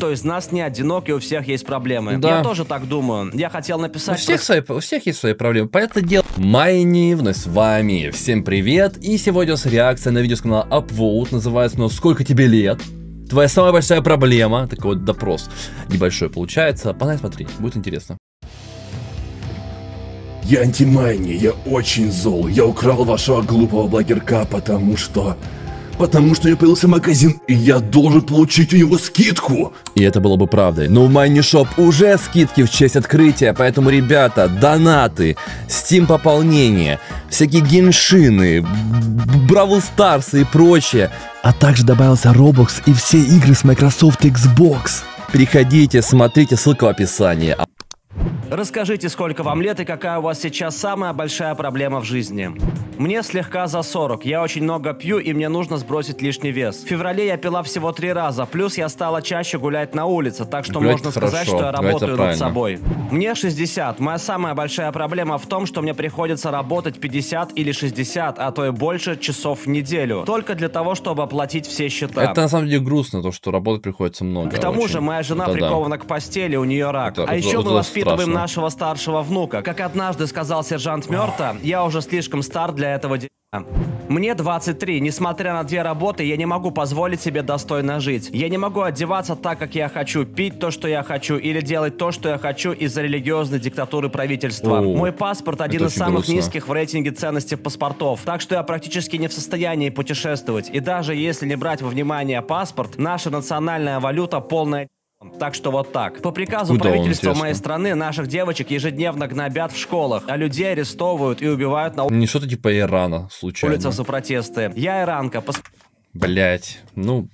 никто из нас не одинок, и у всех есть проблемы. Да. Я тоже так думаю. Я хотел написать... У всех, про... свои, у всех есть свои проблемы, поэтому дело... Майни, вновь с вами. Всем привет. И сегодня с реакция на видео с канала Upvote. Называется «Ну сколько тебе лет?» Твоя самая большая проблема. Такой вот допрос. Небольшой получается. Погнали смотреть, будет интересно. Я антимайни, я очень зол. Я украл вашего глупого блогерка, потому что потому что у него появился магазин, и я должен получить у него скидку. И это было бы правдой. Но в Майнишоп уже скидки в честь открытия, поэтому, ребята, донаты, Steam пополнение, всякие геншины, Бравл Старсы и прочее. А также добавился Roblox и все игры с Microsoft Xbox. Переходите, смотрите, ссылка в описании. Расскажите, сколько вам лет и какая у вас сейчас самая большая проблема в жизни. Мне слегка за 40. Я очень много пью и мне нужно сбросить лишний вес. В феврале я пила всего три раза, плюс я стала чаще гулять на улице, так что Блять, можно хорошо. сказать, что я работаю над собой. Мне 60. Моя самая большая проблема в том, что мне приходится работать 50 или 60, а то и больше часов в неделю, только для того, чтобы оплатить все счета. Это на самом деле грустно, то, что работать приходится много. К тому очень. же моя жена Это прикована да. к постели, у нее рак. Это, а это, еще это мы воспитываем таковым нашего старшего внука. Как однажды сказал сержант Мёрта, я уже слишком стар для этого дела. Мне 23. Несмотря на две работы, я не могу позволить себе достойно жить. Я не могу одеваться так, как я хочу, пить то, что я хочу, или делать то, что я хочу из-за религиозной диктатуры правительства. О, Мой паспорт один из самых грустно. низких в рейтинге ценности паспортов, так что я практически не в состоянии путешествовать. И даже если не брать во внимание паспорт, наша национальная валюта полная так что вот так. По приказу Куда правительства моей страны наших девочек ежедневно гнобят в школах, а людей арестовывают и убивают на Не что-то типа Ирана, случайно. улицах за протесты. Я иранка, пос... Блять, ну,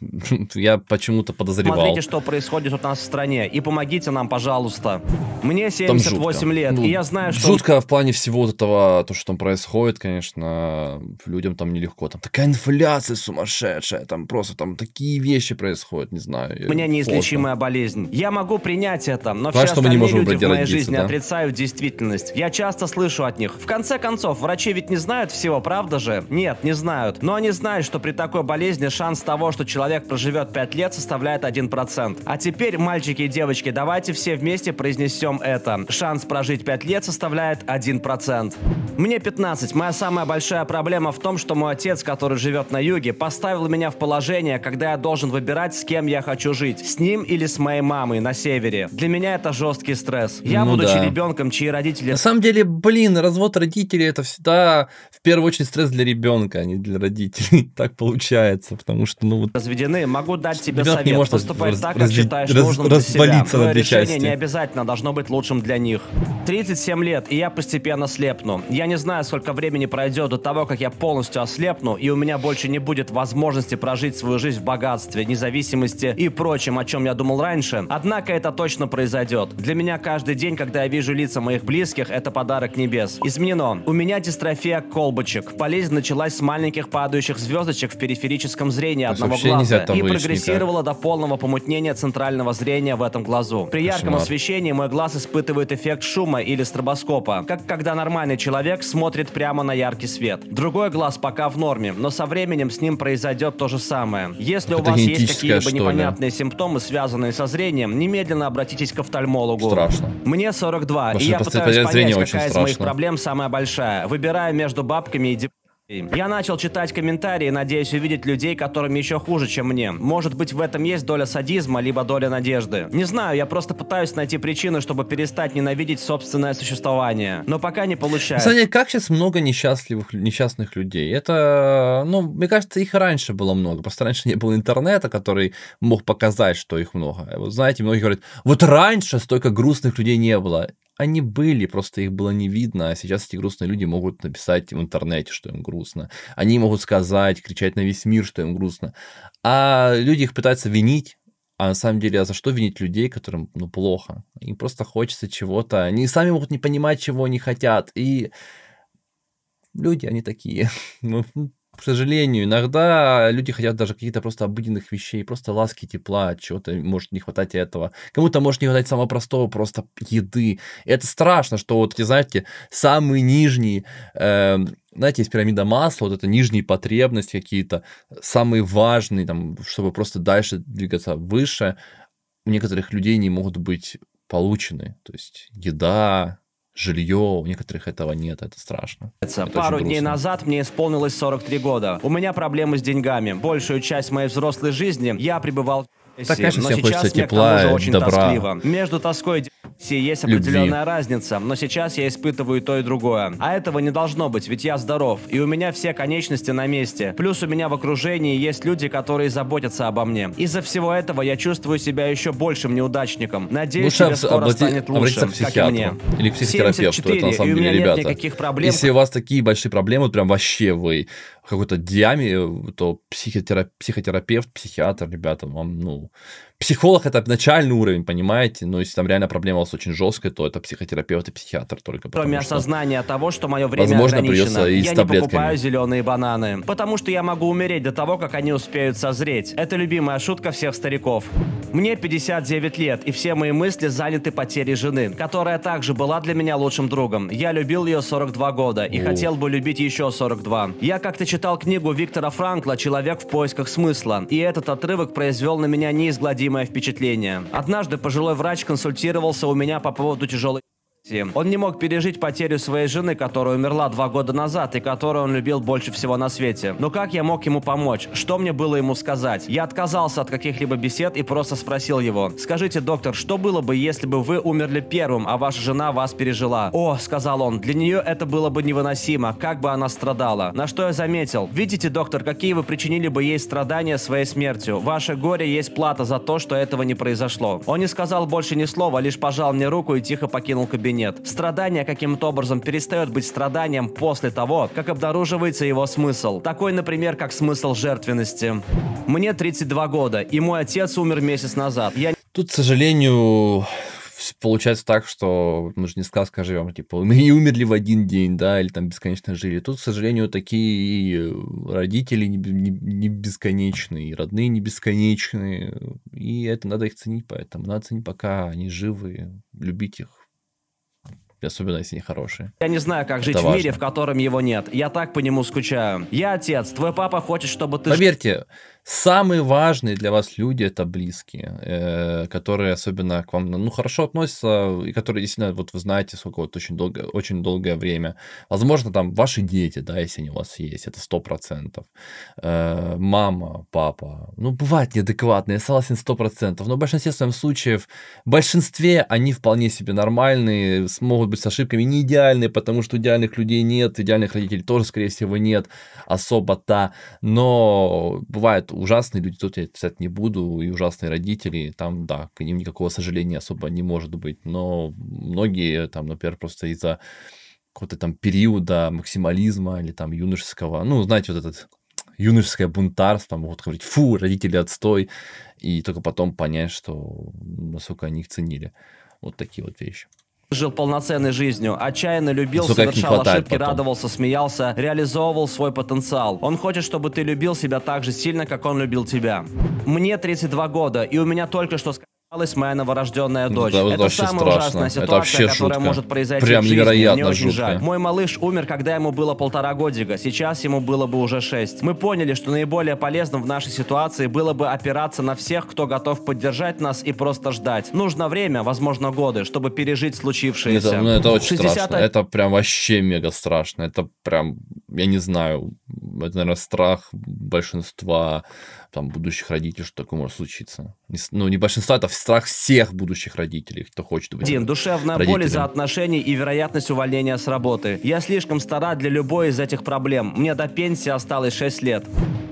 я почему-то подозревал. Смотрите, что происходит у нас в стране, и помогите нам, пожалуйста. Мне 78 лет, ну, и я знаю, что... Жутко в плане всего вот этого, то, что там происходит, конечно, людям там нелегко. Там такая инфляция сумасшедшая, там просто там такие вещи происходят, не знаю. У меня неизлечимая болезнь. Я могу принять это, но Знаешь, все остальные мы не можем люди в моей жизни да? отрицают действительность. Я часто слышу от них. В конце концов, врачи ведь не знают всего, правда же? Нет, не знают. Но они знают, что при такой болезни шанс того, что человек проживет 5 лет, составляет 1%. А теперь, мальчики и девочки, давайте все вместе произнесем это. Шанс прожить 5 лет составляет 1%. Мне 15. Моя самая большая проблема в том, что мой отец, который живет на юге, поставил меня в положение, когда я должен выбирать, с кем я хочу жить. С ним или с моей мамой на севере. Для меня это жесткий стресс. Я, ну будучи да. ребенком, чьи родители... На самом деле, блин, развод родителей это всегда в первую очередь стресс для ребенка, а не для родителей. так получается, потому что, ну вот разведены. Могу дать тебе Ребят совет. Не может Поступай раз, так, как считаешь раз, нужным раз, для себя. Твое решение части. не обязательно должно быть лучшим для них. 37 лет, и я постепенно слепну. Я не знаю, сколько времени пройдет до того, как я полностью ослепну, и у меня больше не будет возможности прожить свою жизнь в богатстве, независимости и прочем, о чем я думал раньше. Однако это точно произойдет. Для меня каждый день, когда я вижу лица моих близких, это подарок небес. Изменено. У меня дистрофия колбочек. Болезнь началась с маленьких падающих звездочек в периферическом зрении одного вообще нельзя там и прогрессировала никак. до полного помутнения центрального зрения в этом глазу. При ярком освещении мой глаз испытывает эффект шума или стробоскопа, как когда нормальный человек смотрит прямо на яркий свет. Другой глаз пока в норме, но со временем с ним произойдет то же самое. Если Это у вас есть какие-либо непонятные ли? симптомы, связанные со зрением, немедленно обратитесь к офтальмологу. Страшно. Мне 42, Ваше и я пытаюсь понять, какая из страшно. моих проблем самая большая. Выбираю между бабками и депутатами. Я начал читать комментарии, надеюсь увидеть людей, которым еще хуже, чем мне. Может быть, в этом есть доля садизма, либо доля надежды. Не знаю, я просто пытаюсь найти причину, чтобы перестать ненавидеть собственное существование. Но пока не получается. Саня, как сейчас много несчастливых, несчастных людей? Это, ну, мне кажется, их раньше было много. Просто раньше не было интернета, который мог показать, что их много. Вот знаете, многие говорят, вот раньше столько грустных людей не было. Они были, просто их было не видно, а сейчас эти грустные люди могут написать в интернете, что им грустно. Они могут сказать, кричать на весь мир, что им грустно. А люди их пытаются винить, а на самом деле, а за что винить людей, которым ну, плохо? Им просто хочется чего-то. Они сами могут не понимать, чего они хотят. И люди, они такие. Ну, к сожалению, иногда люди хотят даже каких-то просто обыденных вещей, просто ласки, тепла, чего-то может не хватать этого. Кому-то может не хватать самого простого, просто еды. И это страшно, что вот, знаете, самые нижние, э, знаете, есть пирамида масла, вот это нижние потребности какие-то, самые важные, там, чтобы просто дальше двигаться выше, у некоторых людей не могут быть получены. То есть еда, жилье, у некоторых этого нет, это страшно. Это Пару дней назад мне исполнилось 43 года. У меня проблемы с деньгами. Большую часть моей взрослой жизни я пребывал так, конечно, но всем хочется тепла, мне, очень добра. Тоскливо. Между тоской и есть определенная любви. разница, но сейчас я испытываю то и другое. А этого не должно быть, ведь я здоров, и у меня все конечности на месте. Плюс у меня в окружении есть люди, которые заботятся обо мне. Из-за всего этого я чувствую себя еще большим неудачником. Надеюсь, Лучше тебе скоро облади... станет лучше, как и мне. Или психотерапевту, 74, это на самом деле, ребята. Если у вас такие большие проблемы, прям вообще вы какой-то диаме, э, то психотера... психотерапевт, психиатр, ребята, вам, ну, психолог это начальный уровень, понимаете, но если там реально проблема у вас очень жесткая, то это психотерапевт и психиатр только. Кроме что... осознания того, что мое время возможно, ограничено, придется и я с таблетками. не покупаю зеленые бананы, потому что я могу умереть до того, как они успеют созреть. Это любимая шутка всех стариков. Мне 59 лет, и все мои мысли заняты потерей жены, которая также была для меня лучшим другом. Я любил ее 42 года и Ух. хотел бы любить еще 42. Я как-то читал книгу Виктора Франкла «Человек в поисках смысла», и этот отрывок произвел на меня неизгладимое впечатление. Однажды пожилой врач консультировался у меня по поводу тяжелой Тим. Он не мог пережить потерю своей жены, которая умерла два года назад и которую он любил больше всего на свете. Но как я мог ему помочь? Что мне было ему сказать? Я отказался от каких-либо бесед и просто спросил его. Скажите, доктор, что было бы, если бы вы умерли первым, а ваша жена вас пережила? О, сказал он, для нее это было бы невыносимо, как бы она страдала. На что я заметил. Видите, доктор, какие вы причинили бы ей страдания своей смертью. Ваше горе есть плата за то, что этого не произошло. Он не сказал больше ни слова, лишь пожал мне руку и тихо покинул кабинет нет. Страдание каким-то образом перестает быть страданием после того, как обнаруживается его смысл. Такой, например, как смысл жертвенности. Мне 32 года, и мой отец умер месяц назад. Я... Тут, к сожалению, получается так, что мы же не сказка живем, типа, мы и умерли в один день, да, или там бесконечно жили. Тут, к сожалению, такие э, родители не, не, не бесконечные, родные не бесконечные, и это надо их ценить, поэтому надо ценить, пока они живы, любить их, особенно если нехорошие. Я не знаю, как жить Это в важно. мире, в котором его нет. Я так по нему скучаю. Я отец, твой папа хочет, чтобы ты... Поверьте, Самые важные для вас люди это близкие, э, которые особенно к вам ну, хорошо относятся, и которые действительно, вот вы знаете, сколько вот очень, долго, очень долгое время. Возможно, там ваши дети, да, если они у вас есть, это сто процентов. Э, мама, папа. Ну, бывают неадекватные, я согласен, сто процентов. Но в большинстве своем случаев, в большинстве они вполне себе нормальные, смогут быть с ошибками, не идеальные, потому что идеальных людей нет, идеальных родителей тоже, скорее всего, нет особо-то. Но бывает ужасные люди, тут я писать не буду, и ужасные родители, там, да, к ним никакого сожаления особо не может быть, но многие там, например, просто из-за какого-то там периода максимализма или там юношеского, ну, знаете, вот этот юношеское бунтарство, могут говорить, фу, родители отстой, и только потом понять, что насколько они их ценили. Вот такие вот вещи жил полноценной жизнью, отчаянно любил, Сука, совершал ошибки, потом. радовался, смеялся, реализовывал свой потенциал. Он хочет, чтобы ты любил себя так же сильно, как он любил тебя. Мне 32 года, и у меня только что моя новорожденная дочь. Да, это вообще самая страшно. ужасная ситуация, это вообще которая шутка. может произойти Прям в жизни. невероятно Мне очень жутко. жаль. Мой малыш умер, когда ему было полтора годика. Сейчас ему было бы уже шесть. Мы поняли, что наиболее полезным в нашей ситуации было бы опираться на всех, кто готов поддержать нас и просто ждать. Нужно время, возможно, годы, чтобы пережить случившееся. Это, ну, это очень 60... страшно. Это прям вообще мега страшно. Это прям, я не знаю, это, наверное, страх большинства там, будущих родителей, что такое может случиться. Ну, не большинства, это страх всех будущих родителей, кто хочет быть Дин, душевная родителем. боль за отношений и вероятность увольнения с работы. Я слишком стара для любой из этих проблем. Мне до пенсии осталось 6 лет.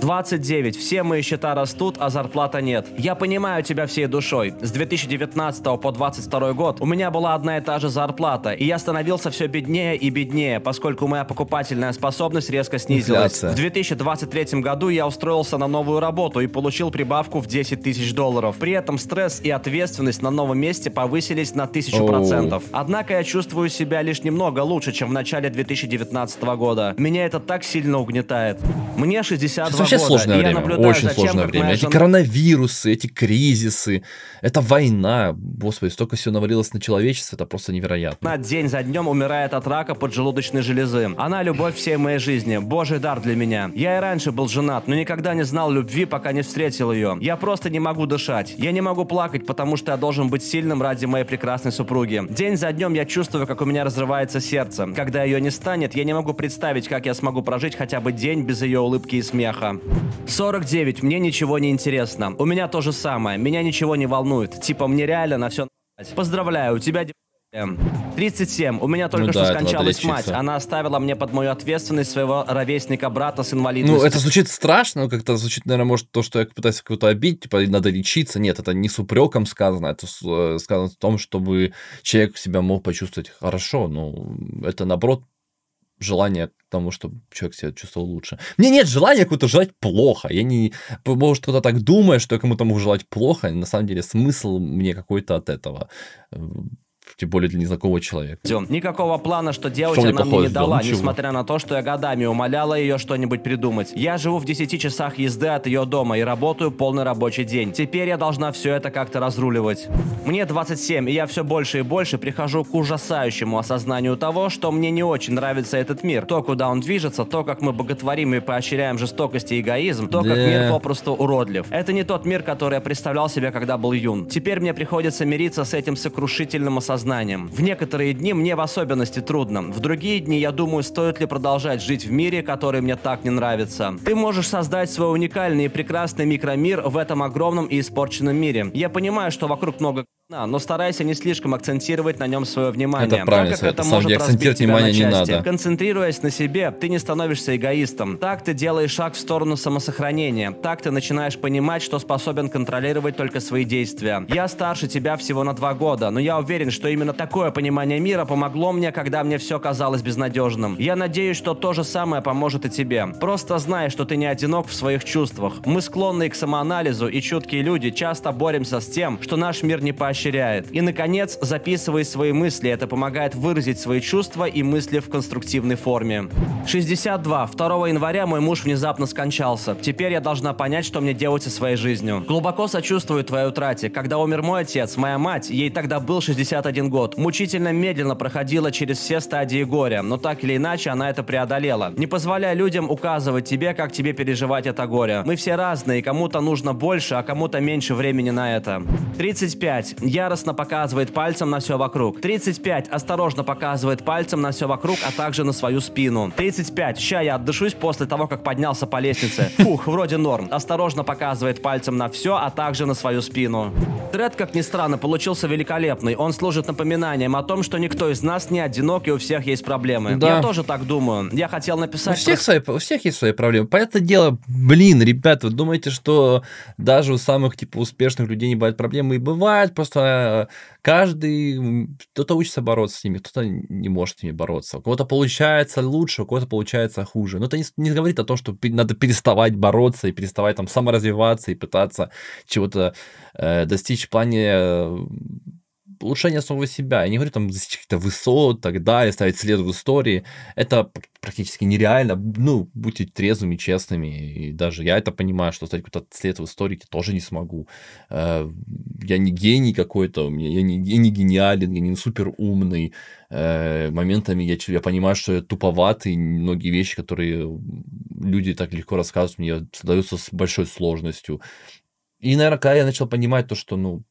29. Все мои счета растут, а зарплата нет. Я понимаю тебя всей душой. С 2019 по 22 год у меня была одна и та же зарплата, и я становился все беднее и беднее, поскольку моя покупательная способность резко снизилась. Инфляция. В 2023 году я устроился на новую работу, работу и получил прибавку в 10 тысяч долларов. При этом стресс и ответственность на новом месте повысились на тысячу процентов. Однако я чувствую себя лишь немного лучше, чем в начале 2019 года. Меня это так сильно угнетает. Мне 62 Сейчас вообще года, сложное время. наблюдаю Очень за сложное тем, время. Эти жена... коронавирусы, эти кризисы, это война. Господи, столько всего навалилось на человечество, это просто невероятно. На день за днем умирает от рака поджелудочной железы. Она любовь всей моей жизни, божий дар для меня. Я и раньше был женат, но никогда не знал любви, пока пока не встретил ее. Я просто не могу дышать. Я не могу плакать, потому что я должен быть сильным ради моей прекрасной супруги. День за днем я чувствую, как у меня разрывается сердце. Когда ее не станет, я не могу представить, как я смогу прожить хотя бы день без ее улыбки и смеха. 49. Мне ничего не интересно. У меня то же самое. Меня ничего не волнует. Типа, мне реально на все Поздравляю, у тебя 37. Эм, У меня только ну, что да, скончалась мать. Она оставила мне под мою ответственность своего ровесника брата с инвалидностью. Ну, это звучит страшно, как-то звучит, наверное, может, то, что я пытаюсь кого-то обидеть, типа, надо лечиться. Нет, это не с упреком сказано, это э, сказано в том, чтобы человек себя мог почувствовать хорошо. Ну, это, наоборот, желание тому, чтобы человек себя чувствовал лучше. Мне нет желания кого-то желать плохо. Я не... Может, кто-то так думает, что я кому-то могу желать плохо. На самом деле, смысл мне какой-то от этого. Эм, тем более для незнакомого человека. Никакого плана, что делать, что мне не дала, ничего. несмотря на то, что я годами умоляла ее что-нибудь придумать. Я живу в 10 часах езды от ее дома и работаю полный рабочий день. Теперь я должна все это как-то разруливать. Мне 27, и я все больше и больше прихожу к ужасающему осознанию того, что мне не очень нравится этот мир. То, куда он движется, то, как мы боготворим и поощряем жестокость и эгоизм, то, как yeah. мир попросту уродлив. Это не тот мир, который я представлял себе, когда был юн. Теперь мне приходится мириться с этим сокрушительным осознанием сознанием. В некоторые дни мне в особенности трудно. В другие дни я думаю, стоит ли продолжать жить в мире, который мне так не нравится. Ты можешь создать свой уникальный и прекрасный микромир в этом огромном и испорченном мире. Я понимаю, что вокруг много да, но старайся не слишком акцентировать на нем свое внимание. Это правильно, так как это, может акцентировать внимание не надо. Концентрируясь на себе, ты не становишься эгоистом. Так ты делаешь шаг в сторону самосохранения. Так ты начинаешь понимать, что способен контролировать только свои действия. Я старше тебя всего на два года, но я уверен, что именно такое понимание мира помогло мне, когда мне все казалось безнадежным. Я надеюсь, что то же самое поможет и тебе. Просто знай, что ты не одинок в своих чувствах. Мы склонны к самоанализу, и чуткие люди часто боремся с тем, что наш мир не поощряет поощряет. И, наконец, записывай свои мысли. Это помогает выразить свои чувства и мысли в конструктивной форме. 62. 2 января мой муж внезапно скончался. Теперь я должна понять, что мне делать со своей жизнью. Глубоко сочувствую твоей утрате. Когда умер мой отец, моя мать, ей тогда был 61 год, мучительно медленно проходила через все стадии горя, но так или иначе она это преодолела. Не позволяй людям указывать тебе, как тебе переживать это горе. Мы все разные, кому-то нужно больше, а кому-то меньше времени на это. 35 яростно показывает пальцем на все вокруг. 35 осторожно показывает пальцем на все вокруг, а также на свою спину. 35. Ща я отдышусь после того, как поднялся по лестнице. Фух, вроде норм. Осторожно показывает пальцем на все, а также на свою спину. Тред, как ни странно, получился великолепный. Он служит напоминанием о том, что никто из нас не одинок и у всех есть проблемы. Да. Я тоже так думаю. Я хотел написать... У всех, про... свои, у всех есть свои проблемы. По это дело, блин, ребята, вы думаете, что даже у самых, типа, успешных людей не бывает проблем, И бывает, просто что э, каждый, кто-то учится бороться с ними, кто-то не может с ними бороться. У кого-то получается лучше, у кого-то получается хуже. Но это не, не говорит о том, что надо переставать бороться и переставать там саморазвиваться и пытаться чего-то э, достичь в плане э, улучшение самого себя. Я не говорю там достичь каких-то высот, так далее, ставить след в истории. Это практически нереально. Ну, будьте трезвыми, честными. И даже я это понимаю, что стать какой-то след в истории я тоже не смогу. Э, я не гений какой-то, я не, я не гениален, я не супер умный. Э, моментами я, я понимаю, что я туповатый. Многие вещи, которые люди так легко рассказывают, мне даются с большой сложностью. И, наверное, когда я начал понимать то, что, ну,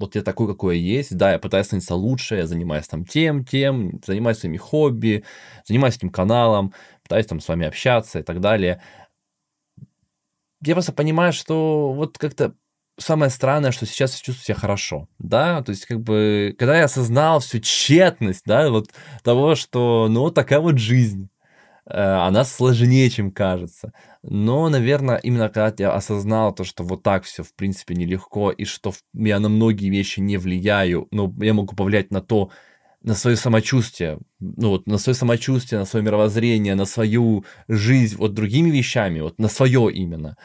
вот я такой, какой я есть, да, я пытаюсь становиться лучше, я занимаюсь там тем, тем, занимаюсь своими хобби, занимаюсь этим каналом, пытаюсь там с вами общаться и так далее. Я просто понимаю, что вот как-то самое странное, что сейчас я чувствую себя хорошо, да, то есть как бы, когда я осознал всю тщетность, да, вот того, что, ну, вот такая вот жизнь, Э, она сложнее, чем кажется. Но, наверное, именно когда я осознал то, что вот так все, в принципе, нелегко, и что я на многие вещи не влияю, но ну, я могу повлиять на то, на свое самочувствие, ну вот на свое самочувствие, на свое мировоззрение, на свою жизнь, вот другими вещами, вот на свое именно,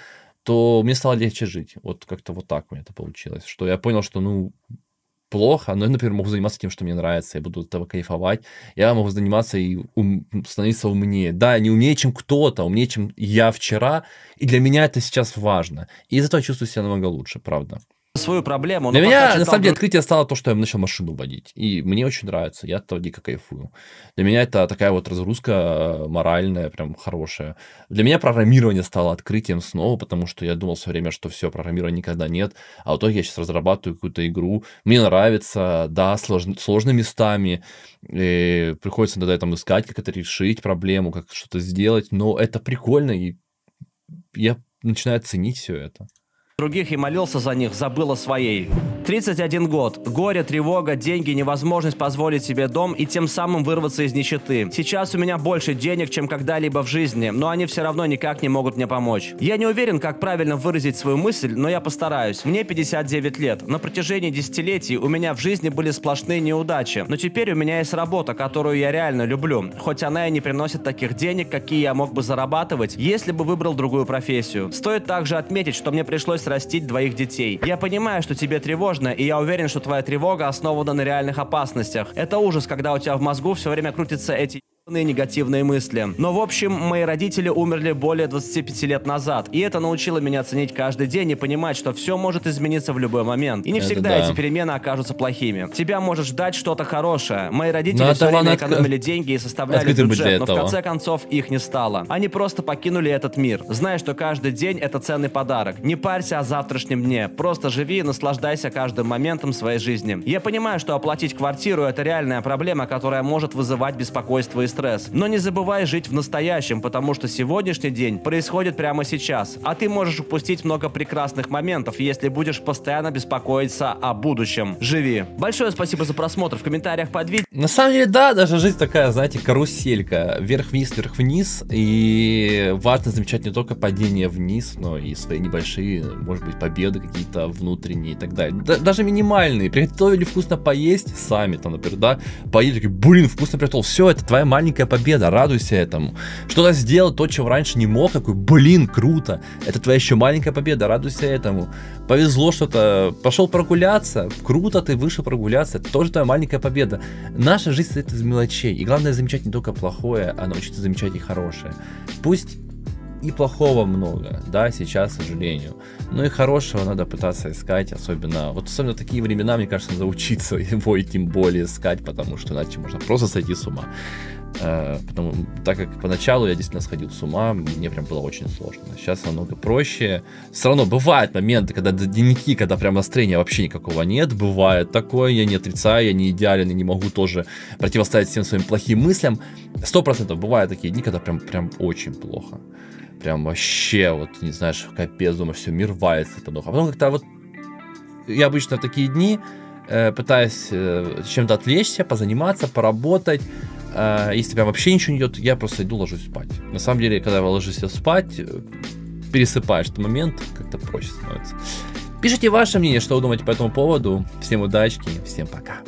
то мне стало легче жить. Вот как-то вот так у меня это получилось, что я понял, что ну плохо, но я, например, могу заниматься тем, что мне нравится, я буду от этого кайфовать, я могу заниматься и ум... становиться умнее. Да, не умнее, чем кто-то, умнее, чем я вчера, и для меня это сейчас важно. И из-за этого чувствую себя намного лучше, правда свою проблему. Для меня, на самом деле, открытие стало то, что я начал машину водить. И мне очень нравится, я от этого дико кайфую. Для меня это такая вот разгрузка э, моральная, прям хорошая. Для меня программирование стало открытием снова, потому что я думал все время, что все, программирования никогда нет. А в итоге я сейчас разрабатываю какую-то игру. Мне нравится, да, слож, сложно местами. И приходится иногда там искать, как это решить, проблему, как что-то сделать. Но это прикольно, и я начинаю ценить все это других и молился за них, забыл о своей. 31 год. Горе, тревога, деньги, невозможность позволить себе дом и тем самым вырваться из нищеты. Сейчас у меня больше денег, чем когда-либо в жизни, но они все равно никак не могут мне помочь. Я не уверен, как правильно выразить свою мысль, но я постараюсь. Мне 59 лет. На протяжении десятилетий у меня в жизни были сплошные неудачи. Но теперь у меня есть работа, которую я реально люблю. Хоть она и не приносит таких денег, какие я мог бы зарабатывать, если бы выбрал другую профессию. Стоит также отметить, что мне пришлось растить двоих детей. Я понимаю, что тебе тревожно, тревожно, и я уверен, что твоя тревога основана на реальных опасностях. Это ужас, когда у тебя в мозгу все время крутятся эти негативные мысли. Но в общем, мои родители умерли более 25 лет назад, и это научило меня ценить каждый день и понимать, что все может измениться в любой момент. И не это всегда да. эти перемены окажутся плохими. Тебя может ждать что-то хорошее. Мои родители но ну, а все время от... экономили деньги и составляли Открытым бюджет, но в конце концов их не стало. Они просто покинули этот мир, зная, что каждый день это ценный подарок. Не парься о завтрашнем дне, просто живи и наслаждайся каждым моментом своей жизни. Я понимаю, что оплатить квартиру это реальная проблема, которая может вызывать беспокойство и стресс. Но не забывай жить в настоящем, потому что сегодняшний день происходит прямо сейчас, а ты можешь упустить много прекрасных моментов, если будешь постоянно беспокоиться о будущем. Живи. Большое спасибо за просмотр в комментариях под видео. На самом деле, да, даже жизнь такая, знаете, каруселька. Вверх-вниз, вверх-вниз. И важно замечать не только падение вниз, но и свои небольшие, может быть, победы какие-то внутренние и так далее. Да, даже минимальные. Приготовили вкусно поесть сами, там, например, да, поели, такие, блин, вкусно приготовил. Все, это твоя маленькая маленькая победа, радуйся этому. Что-то сделал, то, чего раньше не мог, такой, блин, круто, это твоя еще маленькая победа, радуйся этому. Повезло что-то, пошел прогуляться, круто, ты вышел прогуляться, это тоже твоя маленькая победа. Наша жизнь состоит из мелочей, и главное замечать не только плохое, а научиться замечать и хорошее. Пусть и плохого много, да, сейчас, к сожалению. Но и хорошего надо пытаться искать, особенно, вот особенно в такие времена, мне кажется, надо учиться его и тем более искать, потому что иначе можно просто сойти с ума. Э, потому, так как поначалу я действительно сходил с ума, мне прям было очень сложно. Сейчас намного проще. Все равно бывают моменты, когда дневники, когда прям настроения вообще никакого нет. Бывает такое, я не отрицаю, я не идеален и не могу тоже противостоять всем своим плохим мыслям. Сто процентов бывают такие дни, когда прям, прям очень плохо. Прям вообще, вот, не знаешь, капец, думаешь, все, мир валится, это плохо. А потом как-то вот, я обычно в такие дни э, пытаюсь э, чем-то отвлечься, позаниматься, поработать, а, если прям вообще ничего не идет, я просто иду ложусь спать. На самом деле, когда вы ложитесь спать, э, пересыпаешь этот момент, как-то проще становится. Пишите ваше мнение, что вы думаете по этому поводу. Всем удачки, всем пока.